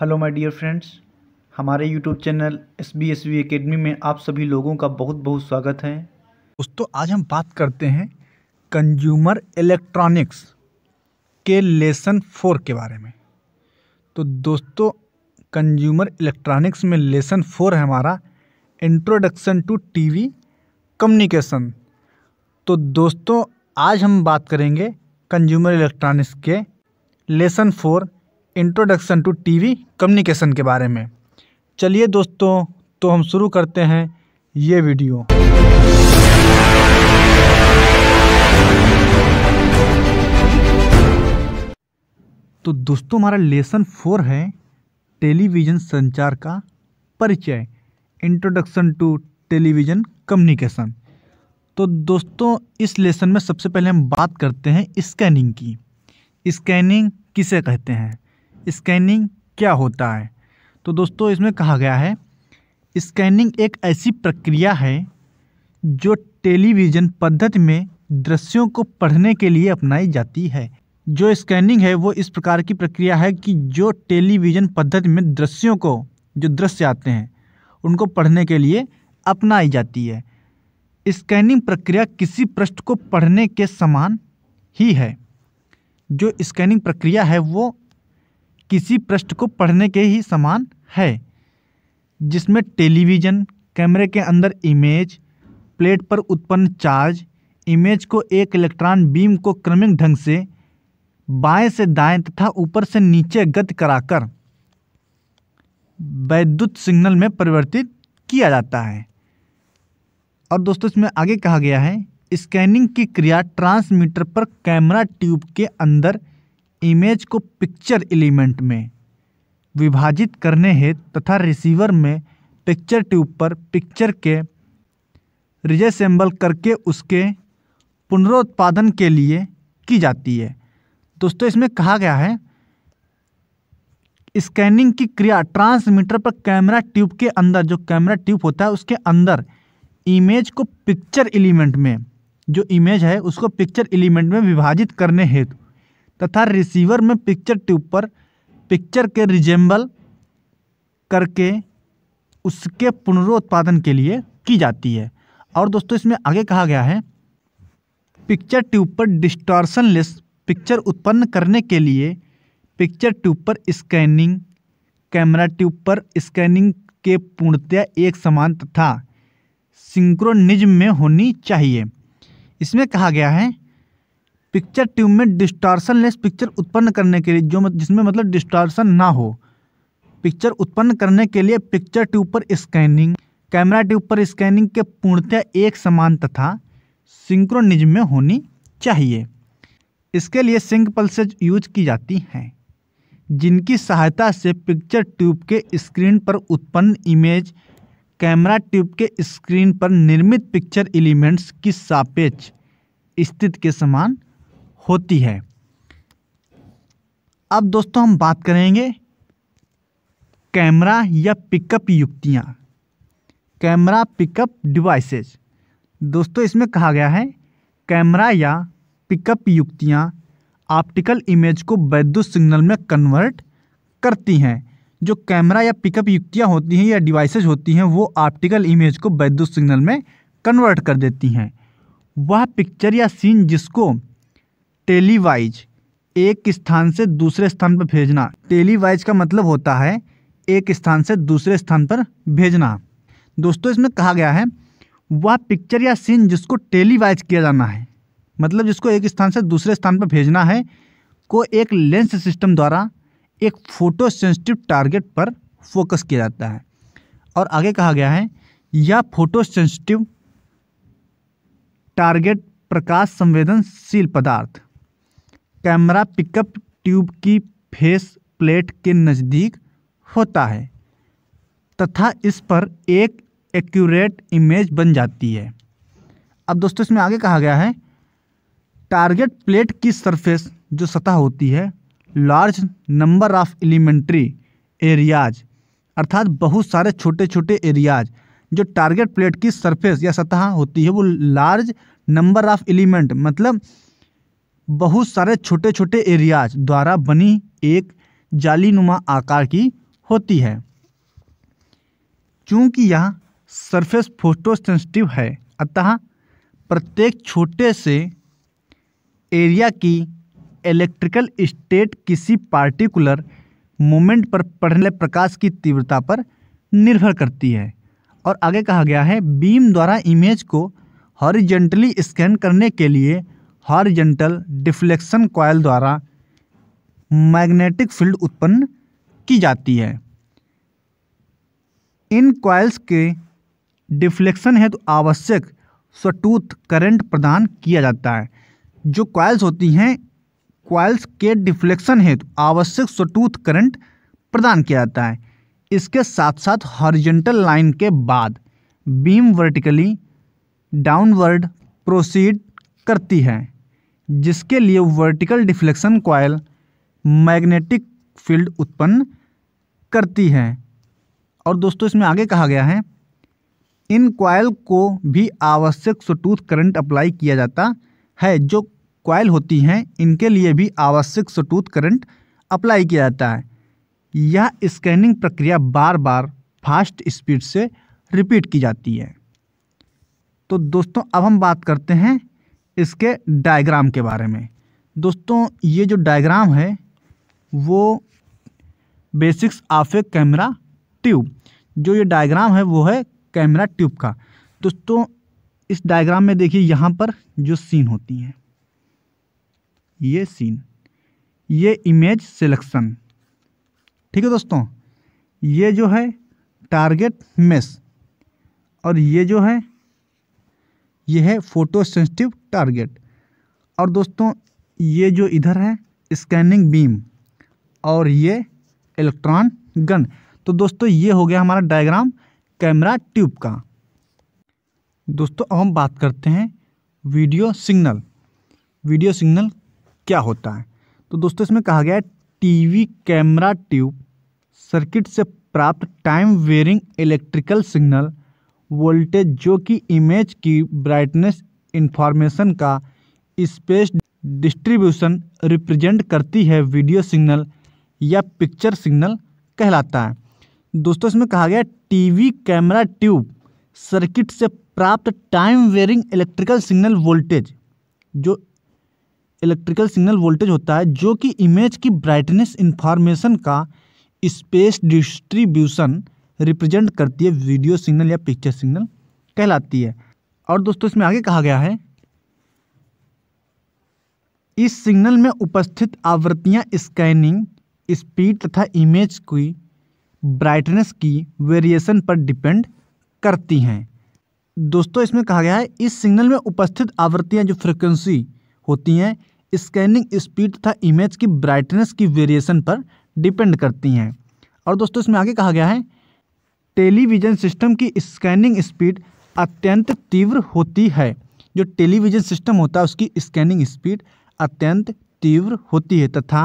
hello my dear friends हमारे YouTube channel S B S V academy में आप सभी लोगों का बहुत बहुत स्वागत है दोस्तों आज हम बात करते हैं कंज्यूमर इलेक्ट्रॉनिक्स के लेसन फोर के बारे में तो दोस्तों कंज्यूमर इलेक्ट्रॉनिक्स में लेसन फोर है हमारा इंट्रोडक्शन टू टीवी कम्युनिकेशन तो दोस्तों आज हम बात करेंगे कंज्यूमर इलेक्ट्रॉनिक्स के lesson four introduction to TV communication के बारे में चलिए दोस्तों तो हम शुरू करते हैं ये वीडियो तो दोस्तों हमारा लेसन फोर है टेलीविज़न संचार का परिचय इंट्रोडक्शन टू टेलीविज़न कम्युनिकेशन तो दोस्तों इस लेसन में सबसे पहले हम बात करते हैं स्कैनिंग की स्कैनिंग किसे कहते हैं स्कैनिंग क्या होता है तो दोस्तों इसमें कहा गया है स्कैनिंग एक ऐसी प्रक्रिया है जो टेलीविज़न पद्धति में दृश्यों को पढ़ने के लिए अपनाई जाती है जो स्कैनिंग है वो इस प्रकार की प्रक्रिया है कि जो टेलीविज़न पद्धति में दृश्यों को जो दृश्य आते हैं उनको पढ़ने के लिए अपनाई जाती है स्कैनिंग प्रक्रिया किसी पृष्ठ को पढ़ने के समान ही है जो स्कैनिंग प्रक्रिया है वो किसी पृष्ठ को पढ़ने के ही समान है जिसमें टेलीविज़न कैमरे के अंदर इमेज प्लेट पर उत्पन्न चार्ज इमेज को एक इलेक्ट्रॉन बीम को क्रमिक ढंग से बाएं से दाएं तथा ऊपर से नीचे गत कराकर वैद्युत सिग्नल में परिवर्तित किया जाता है और दोस्तों इसमें आगे कहा गया है स्कैनिंग की क्रिया ट्रांसमीटर पर कैमरा ट्यूब के अंदर इमेज को पिक्चर एलिमेंट में विभाजित करने हेतु तथा रिसीवर में पिक्चर ट्यूब पर पिक्चर के रिजेसेंबल करके उसके पुनरुत्पादन के लिए की जाती है दोस्तों इसमें कहा गया है स्कैनिंग की क्रिया ट्रांसमीटर पर कैमरा ट्यूब के अंदर जो कैमरा ट्यूब होता है उसके अंदर इमेज को पिक्चर एलिमेंट में जो इमेज है उसको पिक्चर एलिमेंट में विभाजित करने हेतु तथा रिसीवर में पिक्चर ट्यूब पर पिक्चर के रिजेंबल करके उसके पुनरुत्पादन के लिए की जाती है और दोस्तों इसमें आगे कहा गया है पिक्चर ट्यूब पर डिस्टॉर्सन लेस पिक्चर उत्पन्न करने के लिए पिक्चर ट्यूब पर स्कैनिंग कैमरा ट्यूब पर स्कैनिंग के पूर्णतया एक समान तथा सिंक्रोनिज्म में होनी चाहिए इसमें कहा गया है पिक्चर ट्यूब में लेस पिक्चर उत्पन्न करने के लिए जो मत, जिसमें मतलब डिस्टॉर्सन ना हो पिक्चर उत्पन्न करने के लिए पिक्चर ट्यूब पर स्कैनिंग कैमरा ट्यूब पर स्कैनिंग के पूर्णतः एक समान तथा सिंक्रोनिज्म में होनी चाहिए इसके लिए सिंक पल्सेज यूज की जाती हैं जिनकी सहायता से पिक्चर ट्यूब के स्क्रीन पर उत्पन्न इमेज कैमरा ट्यूब के स्क्रीन पर निर्मित पिक्चर एलिमेंट्स की सापेक्ष स्थिति के समान होती है अब दोस्तों हम बात करेंगे कैमरा या पिकअप युक्तियाँ कैमरा पिकअप डिवाइसेज दोस्तों इसमें कहा गया है कैमरा या पिकअप युक्तियाँ ऑप्टिकल इमेज को वैद्युत सिग्नल में कन्वर्ट करती हैं जो कैमरा या पिकअप युक्तियाँ होती हैं या डिवाइसेस होती हैं वो ऑप्टिकल इमेज को वैद्युत सिग्नल में कन्वर्ट कर देती हैं वह पिक्चर या सीन जिसको टेलीवाइज एक स्थान से दूसरे स्थान पर भेजना टेलीवाइज का मतलब होता है एक स्थान से दूसरे स्थान पर भेजना दोस्तों इसमें कहा गया है वह पिक्चर या सीन जिसको टेलीवाइज किया जाना है मतलब जिसको एक स्थान से दूसरे स्थान पर भेजना है को एक लेंस सिस्टम द्वारा एक फोटो सेंसिटिव टारगेट पर फोकस किया जाता है और आगे कहा गया है यह फोटो सेंसिटिव टारगेट प्रकाश संवेदनशील पदार्थ कैमरा पिकअप ट्यूब की फेस प्लेट के नज़दीक होता है तथा इस पर एक एक्यूरेट इमेज बन जाती है अब दोस्तों इसमें आगे कहा गया है टारगेट प्लेट की सरफेस जो सतह होती है large number of elementary areas अर्थात बहुत सारे छोटे छोटे एरियाज जो टारगेट प्लेट की सरफेस या सतह होती है वो लार्ज नंबर ऑफ एलिमेंट मतलब बहुत सारे छोटे छोटे एरियाज द्वारा बनी एक जालीनुमा आकार की होती है चूँकि यह सरफेस फोटोसेंसिटिव है अतः प्रत्येक छोटे से एरिया की इलेक्ट्रिकल स्टेट किसी पार्टिकुलर मोमेंट पर पड़ने प्रकाश की तीव्रता पर निर्भर करती है और आगे कहा गया है बीम द्वारा इमेज को हॉरिजेंटली स्कैन करने के लिए हॉरिजेंटल डिफ्लेक्शन कॉयल द्वारा मैग्नेटिक फील्ड उत्पन्न की जाती है इन कॉयल्स के डिफ्लेक्शन हेतु तो आवश्यक स्वटूथ करंट प्रदान किया जाता है जो कॉयल्स होती हैं कॉयल्स के डिफ्लेक्शन हेतु तो आवश्यक स्वटूथ करंट प्रदान किया जाता है इसके साथ साथ हॉरिजेंटल लाइन के बाद बीम वर्टिकली डाउनवर्ड प्रोसीड करती है जिसके लिए vertical deflection coil magnetic field उत्पन्न करती है और दोस्तों इसमें आगे कहा गया है इन कॉयल को भी आवश्यक सटूथ करंट अप्लाई किया जाता है जो कॉयल होती हैं इनके लिए भी आवश्यक सटूथ करंट अप्लाई किया जाता है यह स्कैनिंग प्रक्रिया बार बार फास्ट स्पीड से रिपीट की जाती है तो दोस्तों अब हम बात करते हैं इसके डायग्राम के बारे में दोस्तों ये जो डायग्राम है वो basics of a camera tube जो ये डायग्राम है वो है कैमरा ट्यूब का दोस्तों इस डायग्राम में देखिए यहाँ पर जो सीन होती हैं ये सीन ये इमेज सिलेक्शन ठीक है दोस्तों ये जो है टारगेट मेस और ये जो है ये है फोटो सेंसिटिव टारगेट और दोस्तों ये जो इधर है स्कैनिंग बीम और ये इलेक्ट्रॉन गन तो दोस्तों ये हो गया हमारा डायग्राम कैमरा ट्यूब का दोस्तों अब हम बात करते हैं वीडियो सिग्नल वीडियो सिग्नल क्या होता है तो दोस्तों इसमें कहा गया है टीवी कैमरा ट्यूब सर्किट से प्राप्त time varying electrical signal voltage जो कि इमेज की ब्राइटनेस इंफॉर्मेशन का स्पेस डिस्ट्रीब्यूशन रिप्रेजेंट करती है वीडियो सिग्नल या पिक्चर सिग्नल कहलाता है दोस्तों इसमें कहा गया टीवी कैमरा ट्यूब सर्किट से प्राप्त time varying electrical signal voltage जो इलेक्ट्रिकल सिग्नल वोल्टेज होता है जो कि इमेज की ब्राइटनेस इंफॉर्मेशन का स्पेस डिस्ट्रीब्यूशन रिप्रेजेंट करती है वीडियो सिग्नल या पिक्चर सिग्नल कहलाती है और दोस्तों इसमें आगे कहा गया है इस सिग्नल में उपस्थित आवृत्तियां स्कैनिंग स्पीड तथा इमेज की ब्राइटनेस की वेरिएशन पर डिपेंड करती हैं दोस्तों इसमें कहा गया है इस सिग्नल में उपस्थित आवृत्तियां जो फ्रिक्वेंसी होती हैं स्कैनिंग स्पीड तथा इमेज की ब्राइटनेस की वेरिएशन पर डिपेंड करती हैं और दोस्तों इसमें आगे कहा गया है टेलीविज़न सिस्टम की स्कैनिंग स्पीड अत्यंत तीव्र होती है जो टेलीविजन सिस्टम होता है उसकी स्कैनिंग स्पीड अत्यंत तीव्र होती है तथा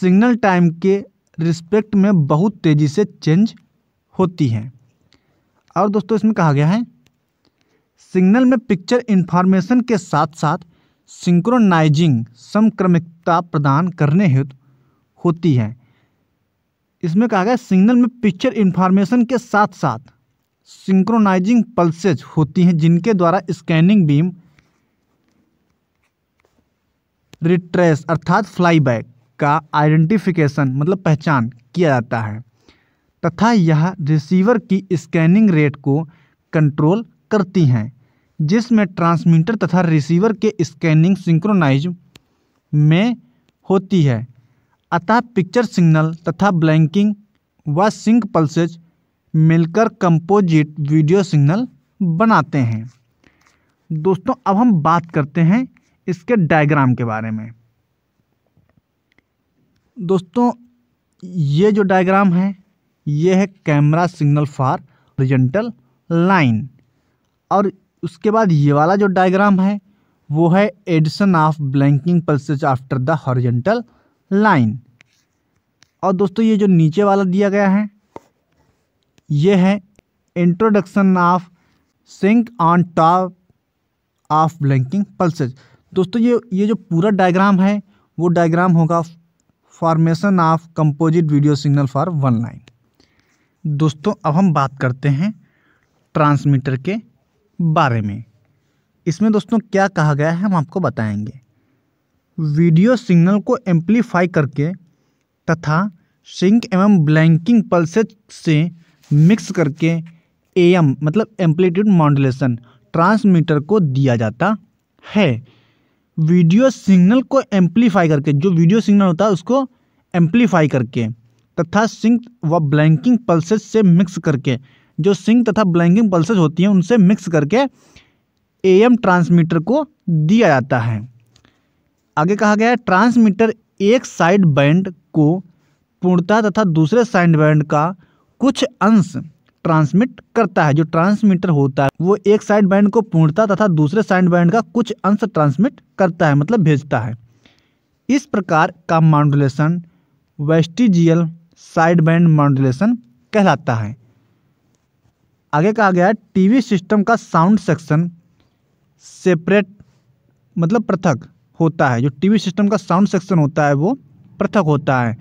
सिग्नल टाइम के रिस्पेक्ट में बहुत तेज़ी से चेंज होती हैं और दोस्तों इसमें कहा गया है सिग्नल में पिक्चर इन्फॉर्मेशन के साथ साथ सिंक्रोनाइजिंग समक्रमिकता प्रदान करने हेतु होती है इसमें कहा गया सिग्नल में पिक्चर इन्फॉर्मेशन के साथ साथ सिंक्रोनाइजिंग पल्सेज होती हैं जिनके द्वारा स्कैनिंग बीम रिट्रेस अर्थात फ्लाईबैक का आइडेंटिफिकेशन मतलब पहचान किया जाता है तथा यह रिसीवर की स्कैनिंग रेट को कंट्रोल करती हैं जिसमें ट्रांसमीटर तथा रिसीवर के स्कैनिंग सिंक्रोनाइज में होती है अतः पिक्चर सिग्नल तथा ब्लैंकिंग व सिंक पल्सेज मिलकर कंपोजिट वीडियो सिग्नल बनाते हैं दोस्तों अब हम बात करते हैं इसके डायग्राम के बारे में दोस्तों ये जो डायग्राम है ये है camera signal for horizontal line और उसके बाद ये वाला जो डायग्राम है वो है addition of blanking pulses after the horizontal line और दोस्तों ये जो नीचे वाला दिया गया है ये है introduction of sync on top of blanking pulses दोस्तों ये ये जो पूरा डायग्राम है वो डायग्राम होगा formation of composite video signal for one line दोस्तों अब हम बात करते हैं ट्रांसमीटर के बारे में इसमें दोस्तों क्या कहा गया है हम आपको बताएंगे वीडियो सिग्नल को एम्पलीफाई करके तथा सिंक एवं ब्लैंकिंग पल्सेज से मिक्स करके एम मतलब एम्पलीट्यूड मॉडुलेशन ट्रांसमीटर को दिया जाता है वीडियो सिग्नल को एम्पलीफाई करके जो वीडियो सिग्नल होता है उसको एम्पलीफाई करके तथा सिंक व ब्लैंकिंग पल्सेज से मिक्स करके जो सिंक तथा ब्लैंकिंग पल्सेज होती हैं उनसे मिक्स करके एम ट्रांसमीटर को दिया जाता है आगे कहा गया है ट्रांसमीटर एक साइड बैंड को पूर्णता तथा दूसरे साइड बैंड का कुछ अंश ट्रांसमिट करता है जो ट्रांसमीटर होता है वो एक साइड बैंड को पूर्णता तथा दूसरे साइड बैंड का कुछ अंश ट्रांसमिट करता है मतलब भेजता है इस प्रकार का modulation vestigial side band modulation कहलाता है आगे कहा गया है टीवी सिस्टम का साउंड सेक्शन सेपरेट मतलब पृथक होता है जो टीवी सिस्टम का साउंड सेक्शन होता है वो पृथक होता है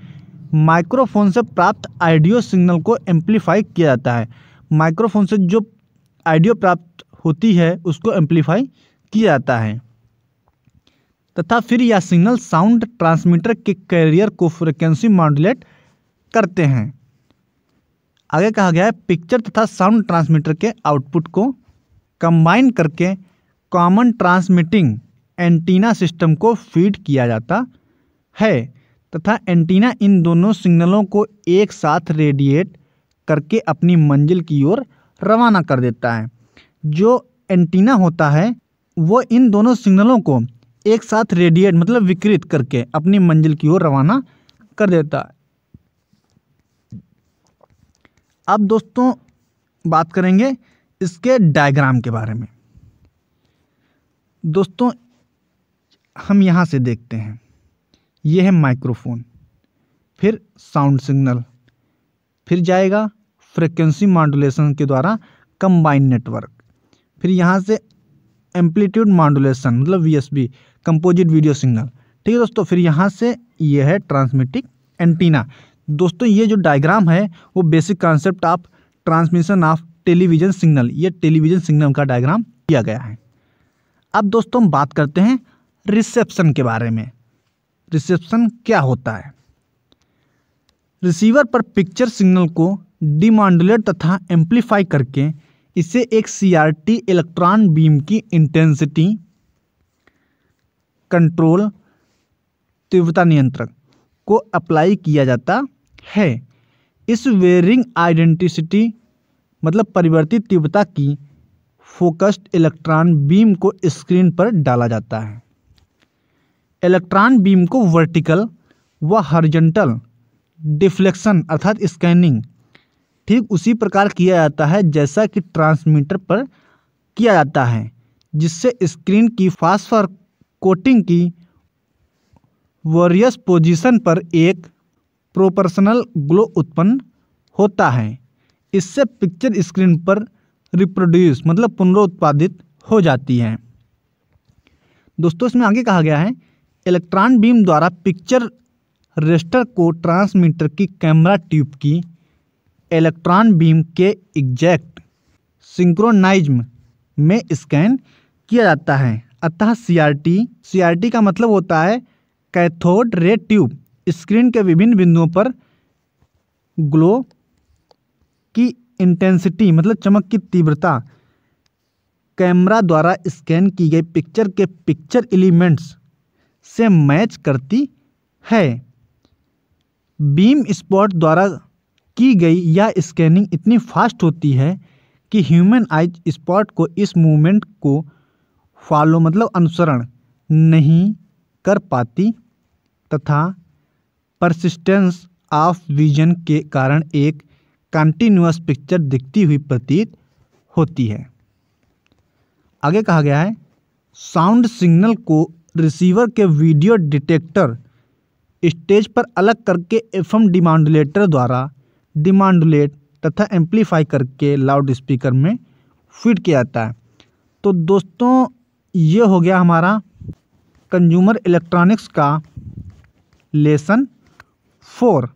माइक्रोफोन से प्राप्त आइडियो सिग्नल को एम्पलीफाई किया जाता है माइक्रोफोन से जो आइडियो प्राप्त होती है उसको एम्पलीफाई किया जाता है तथा फिर यह सिग्नल साउंड ट्रांसमीटर के कैरियर को फ्रिक्वेंसी मॉड्यूलेट करते हैं आगे कहा गया है पिक्चर तथा साउंड ट्रांसमीटर के आउटपुट को कंबाइन करके कॉमन ट्रांसमिटिंग एंटीना सिस्टम को फीड किया जाता है तथा एंटीना इन दोनों सिग्नलों को एक साथ रेडिएट करके अपनी मंजिल की ओर रवाना कर देता है जो एंटीना होता है वो इन दोनों सिग्नलों को एक साथ रेडिएट मतलब विकृत करके अपनी मंजिल की ओर रवाना कर देता है अब दोस्तों बात करेंगे इसके डायग्राम के बारे में दोस्तों हम यहाँ से देखते हैं ये है माइक्रोफोन फिर साउंड सिग्नल फिर जाएगा फ्रिक्वेंसी मॉडुलेशन के द्वारा कंबाइंड नेटवर्क फिर यहाँ से एम्पलीट्यूड मॉडुलेशन मतलब वीएसबी कंपोजिट वीडियो सिग्नल ठीक है दोस्तों फिर यहाँ से ये है ट्रांसमिटिक एंटीना दोस्तों ये जो डायग्राम है वो basic concept of transmission of television signal ये टेलीविज़न सिग्नल का डायग्राम किया गया है अब दोस्तों हम बात करते हैं रिसेप्शन के बारे में रिसेप्शन क्या होता है रिसीवर पर पिक्चर सिग्नल को डिमांडुलेट तथा एम्पलीफाई करके इसे एक सीआरटी इलेक्ट्रॉन बीम की इंटेंसिटी कंट्रोल तीव्रता नियंत्रक को अप्लाई किया जाता है इस वेरिंग आइडेंटिसिटी मतलब परिवर्तित तीव्रता की फोकस्ड इलेक्ट्रॉन बीम को स्क्रीन पर डाला जाता है इलेक्ट्रॉन बीम को वर्टिकल व हॉरिजॉन्टल डिफ्लेक्शन अर्थात स्कैनिंग ठीक उसी प्रकार किया जाता है जैसा कि ट्रांसमीटर पर किया जाता है जिससे स्क्रीन की फास्फर कोटिंग की वॉरियस पोजीशन पर एक प्रोपर्सनल ग्लो उत्पन्न होता है इससे पिक्चर स्क्रीन पर रिप्रोड्यूस मतलब पुनरुत्पादित हो जाती है दोस्तों इसमें आगे कहा गया है इलेक्ट्रॉन बीम द्वारा पिक्चर रजिस्टर को ट्रांसमीटर की कैमरा ट्यूब की इलेक्ट्रॉन बीम के एग्जैक्ट सिंक्रोनाइज्म में स्कैन किया जाता है अतः सीआरटी सीआरटी का मतलब होता है कैथोड रे ट्यूब स्क्रीन के विभिन्न बिंदुओं पर ग्लो की इंटेंसिटी मतलब चमक की तीव्रता कैमरा द्वारा स्कैन की गई पिक्चर के पिक्चर एलिमेंट्स से मैच करती है बीम स्पॉट द्वारा की गई यह स्कैनिंग इतनी फास्ट होती है कि ह्यूमन आइज स्पॉट को इस मूवमेंट को फॉलो मतलब अनुसरण नहीं कर पाती तथा परसिस्टेंस ऑफ विजन के कारण एक कंटिन्यूस पिक्चर दिखती हुई प्रतीत होती है आगे कहा गया है साउंड सिग्नल को रिसीवर के वीडियो डिटेक्टर स्टेज पर अलग करके एफएम डिमांडुलेटर द्वारा डिमांडुलेट तथा एम्पलीफाई करके लाउड स्पीकर में फिट किया जाता है तो दोस्तों ये हो गया हमारा कंज्यूमर इलेक्ट्रॉनिक्स का लेसन फोर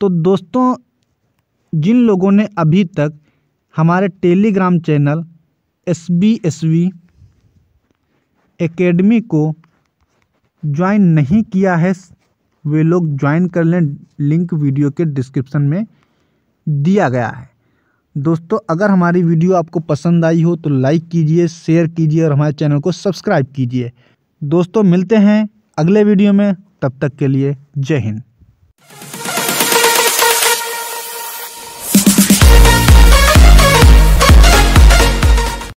तो दोस्तों जिन लोगों ने अभी तक हमारे Telegram channel S B S V academy को ज्वाइन नहीं किया है वे लोग ज्वाइन कर लें लिंक वीडियो के डिस्क्रिप्शन में दिया गया है दोस्तों अगर हमारी वीडियो आपको पसंद आई हो तो लाइक कीजिए शेयर कीजिए और हमारे चैनल को सब्सक्राइब कीजिए दोस्तों मिलते हैं अगले वीडियो में तब तक के लिए जय हिंद